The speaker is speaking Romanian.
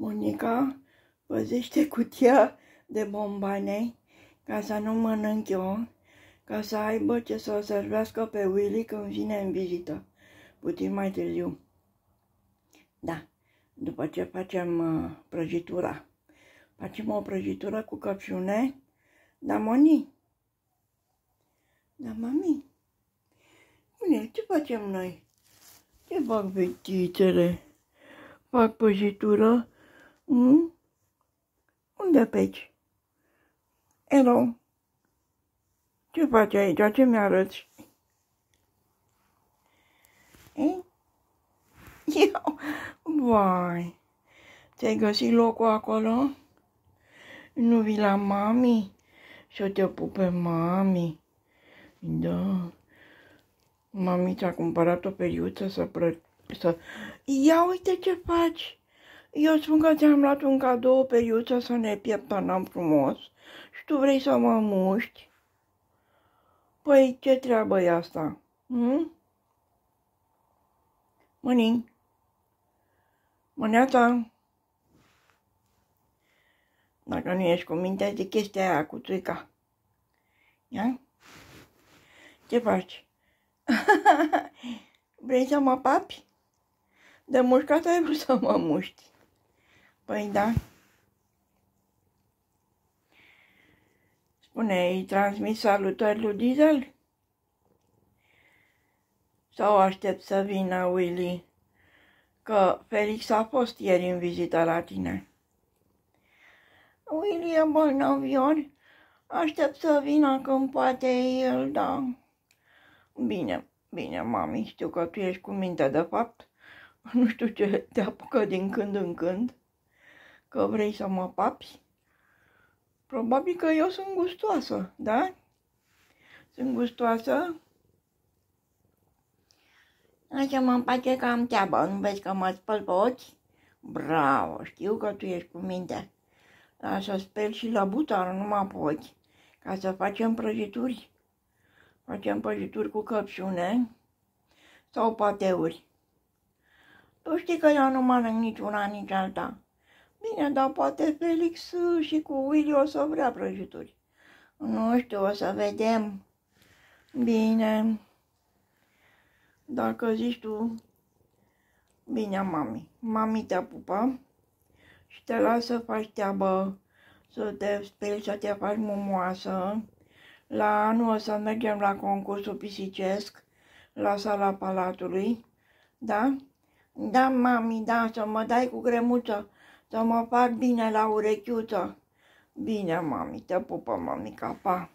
Monica păzește cutia de bombane ca să nu mănânc eu, ca să aibă ce să o servească pe Willy când vine în vizită, puțin mai târziu. Da, după ce facem uh, prăjitura. Facem o prăjitură cu căpșune. Da, Moni? Da, mami? Bine, ce facem noi? Ce fac vechițele? Fac prăjitură Hmm, Unde peci? Elo, ce faci aici? Ce mi-arăți? Eu, vai, ți-ai găsit locul acolo? Nu vii la mami? Să te pupe mami. Da. Mami ți-a cumpărat o periuță să plă... să... Ia uite ce faci! Eu spun că ți-am luat un cadou pe iuță să ne pieptănăm frumos și tu vrei să mă muști? Păi ce treabă e asta? Hm? Mânin. Mâneata. Dacă nu ești cu minte, de chestia aia cu țuica. Ia? Ce faci? vrei să mă papi? De mușcat ai vrut să mă muști. Păi da. Spune, ai transmis salutări lui Diesel? Sau aștept să vină Willy? Că Felix a fost ieri în vizită la tine. Willy e bolnav ori? Aștept să vină când poate el, da. Bine, bine, mami, știu că tu ești cu minte de fapt. Nu știu ce te apucă din când în când că vrei să mă papi? Probabil că eu sunt gustoasă, da? Sunt gustoasă. Așa mă împace că am teabă. Nu vezi că mă spăl pe ochi? Bravo, știu că tu ești cu minte. Dar să speli și la butar, nu mă poți. ca să facem prăjituri. Facem prăjituri cu căpșune sau pateuri. Tu știi că eu nu mănânc nici una, nici alta. Bine, dar poate Felix și cu Willy o să vrea prăjituri. Nu știu, o să vedem. Bine. Dacă zici tu, bine, mami. Mami te pupă și te lasă să faci teabă, să te speli, să te faci mumoasă. La anul o să mergem la concursul pisicesc, la sala palatului, da? Da, mami, da, să mă dai cu gremuță să mă fac bine la urechiuță. Bine, mami, te pupă, mami, pa!